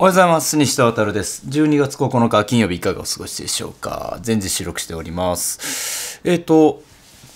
おはようございます。西田渉です。12月9日金曜日いかがお過ごしでしょうか。全時収録しております。えっ、ー、と、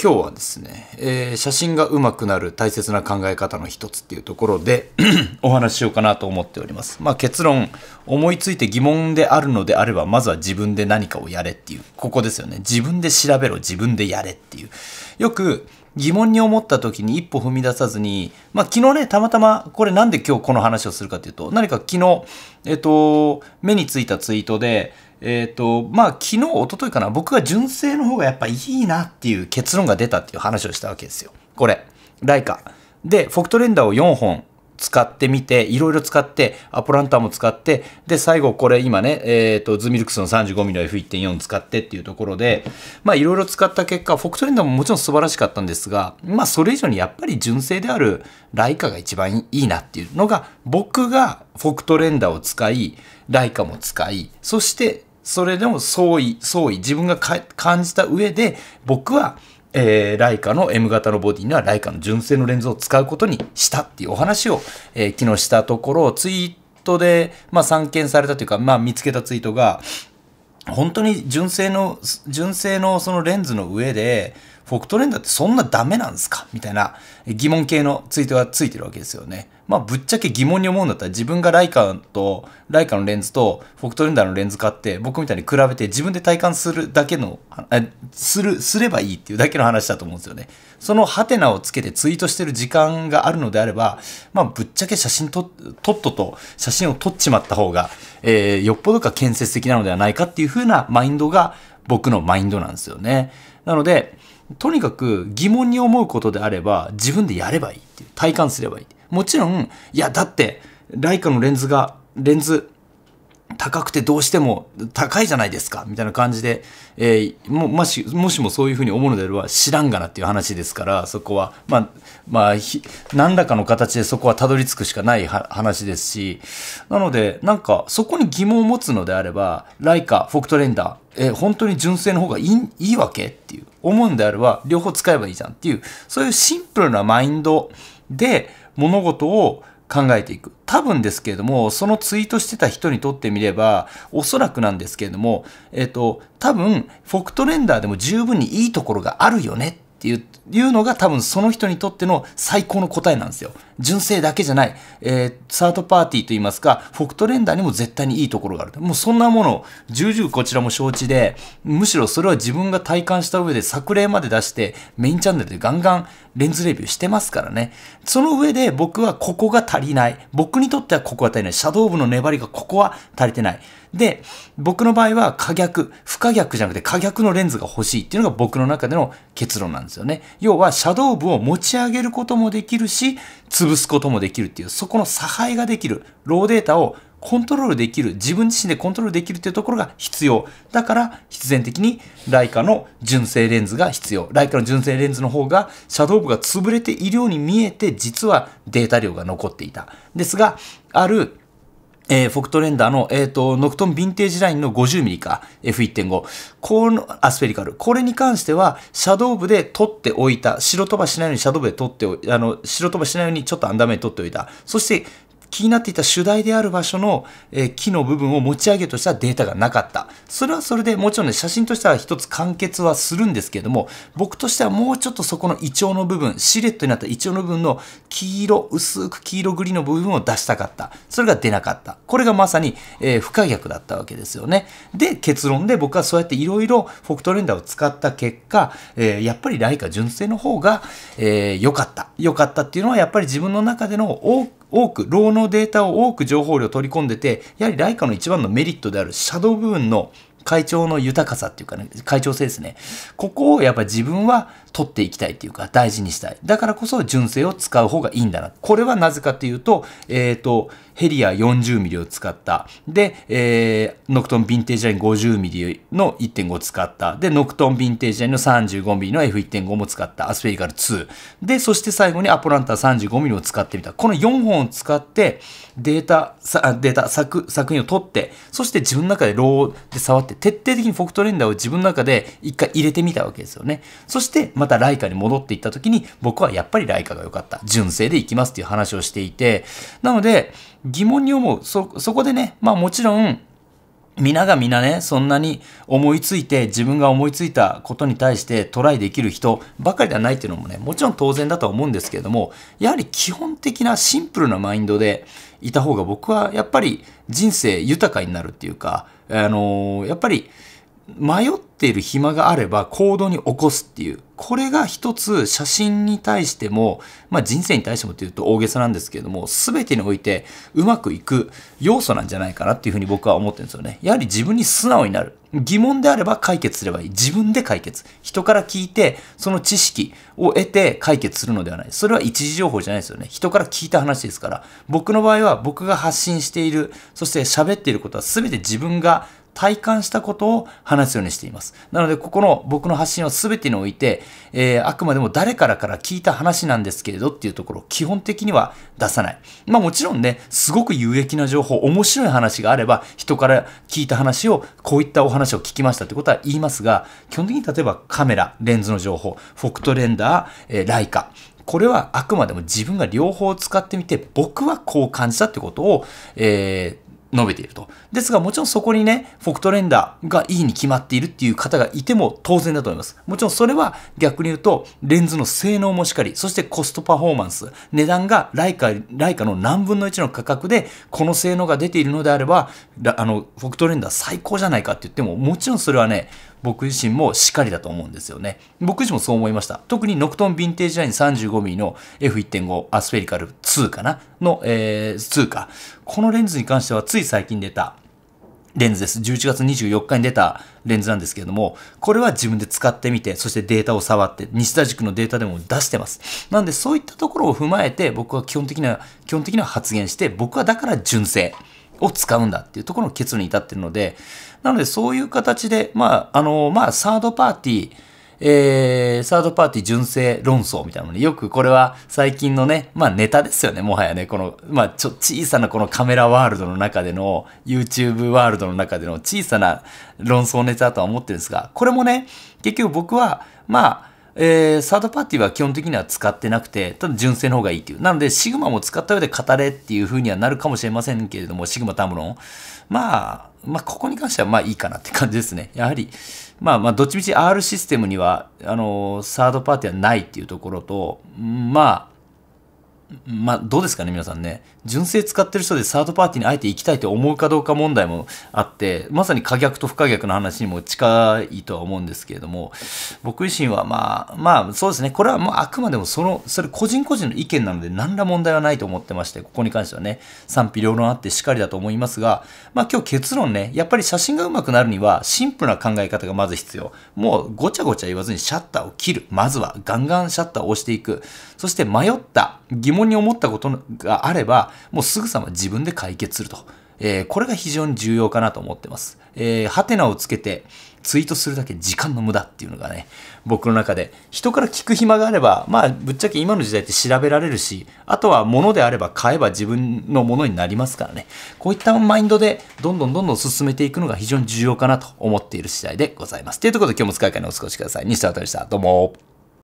今日はですね、えー、写真が上手くなる大切な考え方の一つっていうところで お話ししようかなと思っております。まあ結論、思いついて疑問であるのであれば、まずは自分で何かをやれっていう、ここですよね。自分で調べろ、自分でやれっていう。よく、疑問に思った時に一歩踏み出さずに、まあ、昨日ね、たまたま、これなんで今日この話をするかというと、何か昨日、えっと、目についたツイートで、えっと、まあ、昨日、一昨日かな、僕が純正の方がやっぱいいなっていう結論が出たっていう話をしたわけですよ。これ、ライカ。で、フォクトレンダーを4本使ってみて、いろいろ使って、アポランタも使って、で、最後これ今ね、えっ、ー、と、ズミルクスの 35mmF1.4 の使ってっていうところで、まあいろいろ使った結果、フォクトレンドももちろん素晴らしかったんですが、まあそれ以上にやっぱり純正であるライカが一番いいなっていうのが、僕がフォクトレンダーを使い、ライカも使い、そしてそれでも相違、相違、自分が感じた上で、僕は、えー、ライカの M 型のボディにはライカの純正のレンズを使うことにしたっていうお話を、えー、昨日したところ、ツイートで、まあ、散見されたというか、まあ、見つけたツイートが、本当に純正の、純正のそのレンズの上で、フォクトレンダーってそんなダメなんですかみたいな疑問系のツイートがついてるわけですよね。まあ、ぶっちゃけ疑問に思うんだったら自分がライカと、ライカのレンズとフォクトレンダーのレンズ買って僕みたいに比べて自分で体感するだけの、する、すればいいっていうだけの話だと思うんですよね。そのハテナをつけてツイートしてる時間があるのであれば、まあ、ぶっちゃけ写真と、とっとと写真を撮っちまった方が、えー、よっぽどか建設的なのではないかっていう風なマインドが僕のマインドなんですよね。なので、とにかく疑問に思うことであれば自分でやればいいっていう体感すればいい。もちろん、いや、だって、ライカのレンズが、レンズ、高くてどうしても高いじゃないですかみたいな感じで、えー、ももしもしもそういうふうに思うのであれば知らんがなっていう話ですからそこはまあまあ何らかの形でそこはたどり着くしかない話ですしなのでなんかそこに疑問を持つのであればライカフォクトレンダー、えー、本当に純正の方がいいいいわけっていう思うんであれば両方使えばいいじゃんっていうそういうシンプルなマインドで物事を考えていく。多分ですけれども、そのツイートしてた人にとってみれば、おそらくなんですけれども、えっ、ー、と、多分、フォクトレンダーでも十分にいいところがあるよねっていうのが多分その人にとっての最高の答えなんですよ。純正だけじゃない、えー、サードパーティーといいますか、フォクトレンダーにも絶対にいいところがある。もうそんなもの、重々こちらも承知で、むしろそれは自分が体感した上で作例まで出して、メインチャンネルでガンガンレンズレビューしてますからね。その上で僕はここが足りない。僕にとってはここが足りない。シャドウ部の粘りがここは足りてない。で、僕の場合は可逆、不可逆じゃなくて可逆のレンズが欲しいっていうのが僕の中での結論なんですよね。要は、シャドウ部を持ち上げることもできるし、潰すこともできるっていう、そこの差配ができる。ローデータをコントロールできる、自分自身でコントロールできるっていうところが必要。だから、必然的にライカの純正レンズが必要。ライカの純正レンズの方が、シャドウ部が潰れているように見えて、実はデータ量が残っていた。ですが、ある、えー、フォクトレンダーの、えっ、ー、と、ノクトンヴィンテージラインの 50mm か、F1.5。この、アスペリカル。これに関しては、シャドウ部で取っておいた。白飛ばしないようにシャドウ部で取っておいた。あの、白飛ばしないようにちょっとアンダーメン取っておいた。そして、気になっていた主題である場所の、え木の部分を持ち上げとしたデータがなかった。それはそれでもちろんね、写真としては一つ完結はするんですけれども、僕としてはもうちょっとそこのイチョウの部分、シルエットになったイチョウの部分の黄色、薄く黄色グリーンの部分を出したかった。それが出なかった。これがまさに、えー、不可逆だったわけですよね。で、結論で僕はそうやっていろいろフォクトレンダーを使った結果、えー、やっぱりライカ純正の方が良、えー、かった。良かったっていうのはやっぱり自分の中でのく多く、ローのデータを多く情報量取り込んでて、やはりライカの一番のメリットであるシャドウ部分の会長の豊かさっていうかね、会長性ですね。ここをやっぱ自分は取っていきたいっていうか、大事にしたい。だからこそ純正を使う方がいいんだな。これはなぜかというと、えっ、ー、と、ヘリア 40mm を使った。で、えー、ノクトンヴィンテージライン 50mm の1.5使った。で、ノクトンヴィンテージラインの 35mm の F1.5 も使った。アスペリカル2。で、そして最後にアポランタ 35mm を使ってみた。この4本を使ってデータ、データ、作、作品を取って、そして自分の中でローで触って、徹底的にフォクトレンダーを自分の中で一回入れてみたわけですよね。そしてまたライカに戻っていった時に、僕はやっぱりライカが良かった。純正でいきますっていう話をしていて、なので、疑問に思う。そ、そこでね、まあもちろん、皆が皆ね、そんなに思いついて、自分が思いついたことに対してトライできる人ばかりではないっていうのもね、もちろん当然だとは思うんですけれども、やはり基本的なシンプルなマインドでいた方が僕はやっぱり人生豊かになるっていうか、あのー、やっぱり、迷っている暇があれば行動に起こすっていう。これが一つ写真に対しても、まあ人生に対してもっていうと大げさなんですけれども、全てにおいてうまくいく要素なんじゃないかなっていうふうに僕は思ってるんですよね。やはり自分に素直になる。疑問であれば解決すればいい。自分で解決。人から聞いて、その知識を得て解決するのではない。それは一時情報じゃないですよね。人から聞いた話ですから。僕の場合は僕が発信している、そして喋っていることは全て自分が体感したことを話すようにしています。なので、ここの僕の発信は全てにおいて、えー、あくまでも誰からから聞いた話なんですけれどっていうところを基本的には出さない。まあもちろんね、すごく有益な情報、面白い話があれば、人から聞いた話を、こういったお話を聞きましたってことは言いますが、基本的に例えばカメラ、レンズの情報、フォクトレンダー、えー、ライカ、これはあくまでも自分が両方使ってみて、僕はこう感じたってことを、えー述べていると。ですが、もちろんそこにね、フォクトレンダーがいいに決まっているっていう方がいても当然だと思います。もちろんそれは逆に言うと、レンズの性能もしっかり、そしてコストパフォーマンス、値段がライカ、ライカの何分の1の価格で、この性能が出ているのであれば、あの、フォクトレンダー最高じゃないかって言っても、もちろんそれはね、僕自身もしっかりだと思うんですよね。僕自身もそう思いました。特にノクトンヴィンテージライン 35mm の F1.5 アスフェリカル2かなの、えー、2このレンズに関してはつい最近出たレンズです。11月24日に出たレンズなんですけれども、これは自分で使ってみて、そしてデータを触って、西田塾のデータでも出してます。なんでそういったところを踏まえて、僕は基本的な、基本的には発言して、僕はだから純正。を使うんだっていうところの結論に至ってるので、なのでそういう形で、まあ、あの、まあ、サードパーティー、えー、サードパーティー純正論争みたいなのね、よくこれは最近のね、まあネタですよね、もはやね、この、まあちょ、小さなこのカメラワールドの中での、YouTube ワールドの中での小さな論争ネタとは思ってるんですが、これもね、結局僕は、まあ、えー、サードパーティーは基本的には使ってなくて、ただ純正の方がいいっていう。なので、シグマも使った上で語れっていう風にはなるかもしれませんけれども、シグマタムロン。まあ、まあ、ここに関してはまあいいかなって感じですね。やはり、まあまあ、どっちみち R システムには、あのー、サードパーティーはないっていうところと、まあ、まあ、どうですかね、皆さんね。純正使ってる人でサードパーティーにあえて行きたいと思うかどうか問題もあって、まさに可逆と不可逆の話にも近いとは思うんですけれども、僕自身はまあ、まあ、そうですね。これはもうあくまでもその、それ個人個人の意見なので何ら問題はないと思ってまして、ここに関してはね、賛否両論あってしっかりだと思いますが、まあ今日結論ね、やっぱり写真が上手くなるにはシンプルな考え方がまず必要。もうごちゃごちゃ言わずにシャッターを切る。まずはガンガンシャッターを押していく。そして迷った、疑問問に思ったことがあれば、もうすぐさま自分で解決すると。えー、これが非常に重要かなと思ってます。えー、ハテナをつけてツイートするだけ時間の無駄っていうのがね、僕の中で。人から聞く暇があれば、まあ、ぶっちゃけ今の時代って調べられるし、あとは物であれば買えば自分のものになりますからね。こういったマインドで、どんどんどんどん進めていくのが非常に重要かなと思っている次第でございます。ということで今日も使い会にお過ごしください。西田渡でした。どうも。